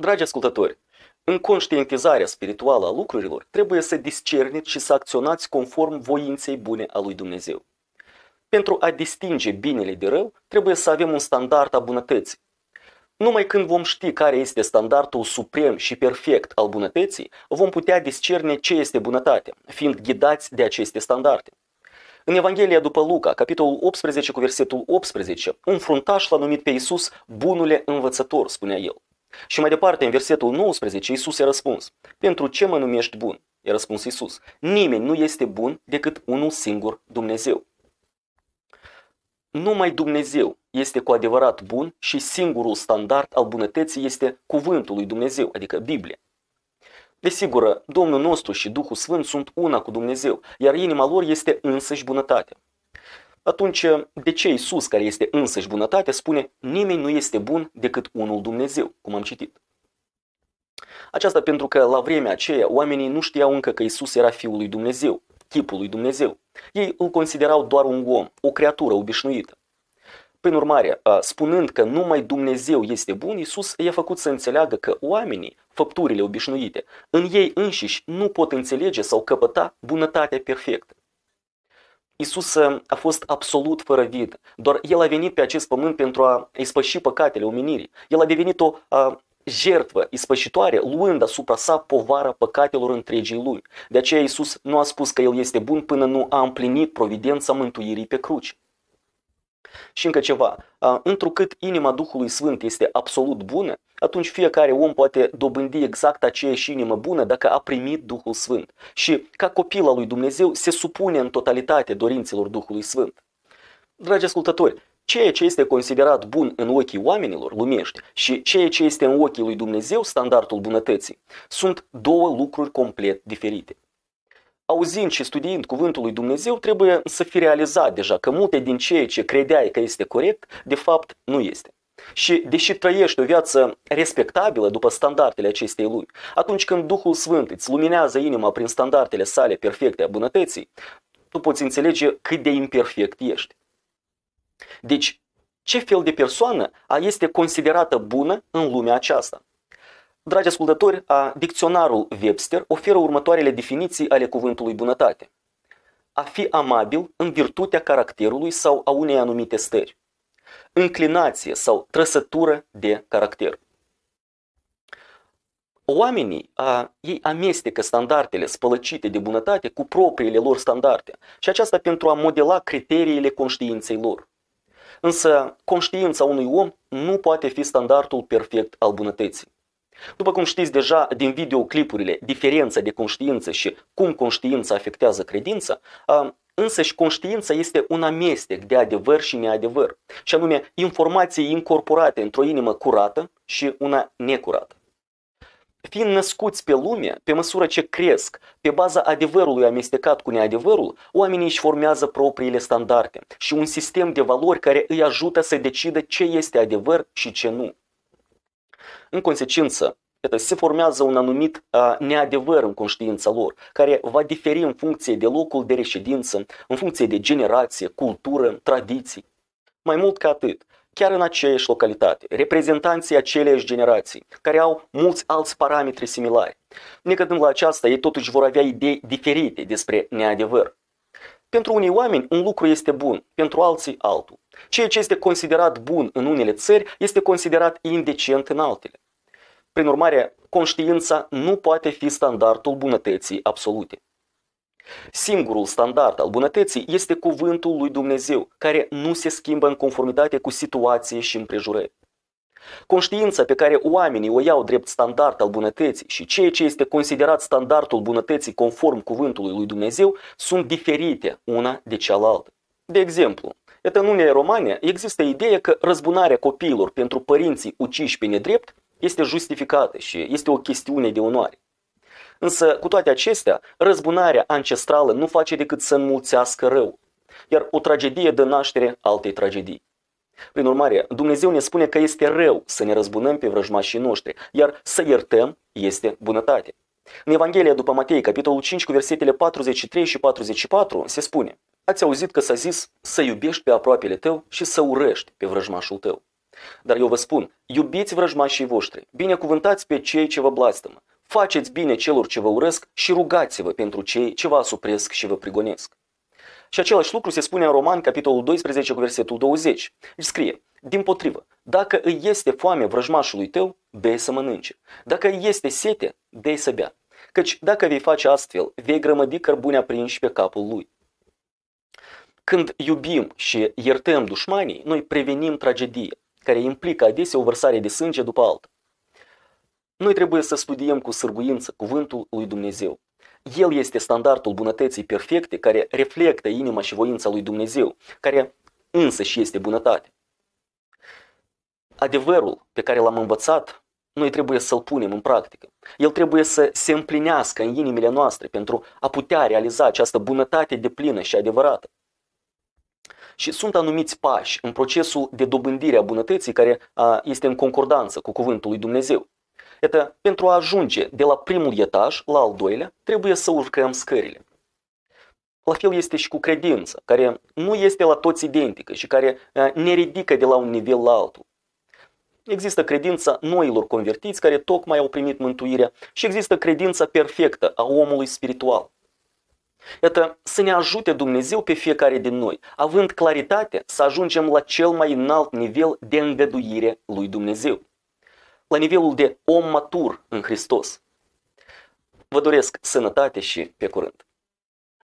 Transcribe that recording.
Dragi ascultători, în conștientizarea spirituală a lucrurilor trebuie să discerniți și să acționați conform voinței bune a lui Dumnezeu. Pentru a distinge binele de rău, trebuie să avem un standard a bunătății. Numai când vom ști care este standardul suprem și perfect al bunătății, vom putea discerne ce este bunătatea, fiind ghidați de aceste standarde. În Evanghelia după Luca, capitolul 18 cu versetul 18, un fruntaș l-a numit pe Iisus bunule învățător, spunea el. Și mai departe, în versetul 19, Iisus i-a răspuns, Pentru ce mă numești bun? I-a răspuns Iisus, nimeni nu este bun decât unul singur Dumnezeu. Numai Dumnezeu este cu adevărat bun și singurul standard al bunătății este cuvântul lui Dumnezeu, adică Biblia. Desigur, Domnul nostru și Duhul Sfânt sunt una cu Dumnezeu, iar inima lor este însăși bunătatea. Atunci, de ce Isus, care este însăși bunătatea, spune nimeni nu este bun decât unul Dumnezeu, cum am citit? Aceasta pentru că la vremea aceea oamenii nu știau încă că Isus era Fiul lui Dumnezeu, chipul lui Dumnezeu. Ei îl considerau doar un om, o creatură obișnuită. Prin urmare, spunând că numai Dumnezeu este bun, Isus i-a făcut să înțeleagă că oamenii, făpturile obișnuite, în ei înșiși nu pot înțelege sau căpăta bunătatea perfectă. Isus uh, a fost absolut fără vid, doar El a venit pe acest pământ pentru a ispăși păcatele omenirii. El a devenit o a, uh, jertvă ispășitoare, luând asupra sa povara păcatelor întregii lui. De aceea Isus nu a spus că El este bun până nu a împlinit providența mântuirii pe cruce. Și încă ceva, întrucât inima Duhului Sfânt este absolut bună, atunci fiecare om poate dobândi exact aceeași inimă bună dacă a primit Duhul Sfânt și ca copil al lui Dumnezeu se supune în totalitate dorințelor Duhului Sfânt. Dragi ascultători, ceea ce este considerat bun în ochii oamenilor lumești și ceea ce este în ochii lui Dumnezeu standardul bunătății sunt două lucruri complet diferite auzind și studiind cuvântul lui Dumnezeu, trebuie să fi realizat deja că multe din ceea ce credeai că este corect, de fapt nu este. Și deși trăiești o viață respectabilă după standardele acestei lumi, atunci când Duhul Sfânt îți luminează inima prin standardele sale perfecte a bunătății, tu poți înțelege cât de imperfect ești. Deci, ce fel de persoană este considerată bună în lumea aceasta? Dragi ascultători, a dicționarul Webster oferă următoarele definiții ale cuvântului bunătate. A fi amabil în virtutea caracterului sau a unei anumite stări. Înclinație sau trăsătură de caracter. Oamenii a, ei amestecă standardele spălăcite de bunătate cu propriile lor standarde și aceasta pentru a modela criteriile conștiinței lor. Însă, conștiința unui om nu poate fi standardul perfect al bunătății. După cum știți deja din videoclipurile, diferența de conștiință și cum conștiința afectează credința, însă și conștiința este un amestec de adevăr și neadevăr, și anume informații incorporate într-o inimă curată și una necurată. Fiind născuți pe lume, pe măsură ce cresc, pe baza adevărului amestecat cu neadevărul, oamenii își formează propriile standarde și un sistem de valori care îi ajută să decidă ce este adevăr și ce nu. În consecință, se formează un anumit neadevăr în conștiința lor, care va diferi în funcție de locul de reședință, în funcție de generație, cultură, tradiții. Mai mult ca atât, chiar în aceeași localitate, reprezentanții aceleiași generații, care au mulți alți parametri similari. Necădând la aceasta, ei totuși vor avea idei diferite despre neadevăr. Pentru unii oameni un lucru este bun, pentru alții altul. Ceea ce este considerat bun în unele țări este considerat indecent în altele. Prin urmare, conștiința nu poate fi standardul bunătății absolute. Singurul standard al bunătății este cuvântul lui Dumnezeu, care nu se schimbă în conformitate cu situație și împrejurări. Conștiința pe care oamenii o iau drept standard al bunătății și ceea ce este considerat standardul bunătății conform cuvântului lui Dumnezeu sunt diferite una de cealaltă. De exemplu, în Uniunea Romane există ideea că răzbunarea copiilor pentru părinții uciși pe nedrept este justificată și este o chestiune de onoare. Însă, cu toate acestea, răzbunarea ancestrală nu face decât să înmulțească rău, iar o tragedie dă naștere altei tragedii. Prin urmare, Dumnezeu ne spune că este rău să ne răzbunăm pe vrăjmașii noștri, iar să iertăm este bunătate. În Evanghelia după Matei, capitolul 5, cu versetele 43 și 44, se spune Ați auzit că s-a zis să iubești pe aproapele tău și să urăști pe vrăjmașul tău. Dar eu vă spun, iubiți vrăjmașii voștri, binecuvântați pe cei ce vă blastămă, faceți bine celor ce vă urăsc și rugați-vă pentru cei ce vă asupresc și vă prigonesc. Și același lucru se spune în Roman, capitolul 12, cu versetul 20. Deci scrie, din potrivă, dacă îi este foame vrăjmașului tău, de să mănânce. Dacă îi este sete, de să bea. Căci dacă vei face astfel, vei grămădi cărbune aprinși pe capul lui. Când iubim și iertăm dușmanii, noi prevenim tragedie, care implică adesea o vărsare de sânge după altă. Noi trebuie să studiem cu sârguință cuvântul lui Dumnezeu, el este standardul bunătății perfecte care reflectă inima și voința lui Dumnezeu, care însă și este bunătate. Adevărul pe care l-am învățat, noi trebuie să-l punem în practică. El trebuie să se împlinească în inimile noastre pentru a putea realiza această bunătate de plină și adevărată. Și sunt anumiți pași în procesul de dobândire a bunătății care este în concordanță cu cuvântul lui Dumnezeu. Это pentru a ajunge de la primul etaj la al doilea, trebuie să urcăm scările. La fel este și cu credința, care nu este la toți identică și care eh, ne ridică de la un nivel la altul. Există credința noilor convertiți care tocmai au primit mântuirea și există credința perfectă a omului spiritual. Iată, să ne ajute Dumnezeu pe fiecare din noi, având claritate să ajungem la cel mai înalt nivel de îngăduire lui Dumnezeu la nivelul de om matur în Hristos. Vă doresc sănătate și pe curând!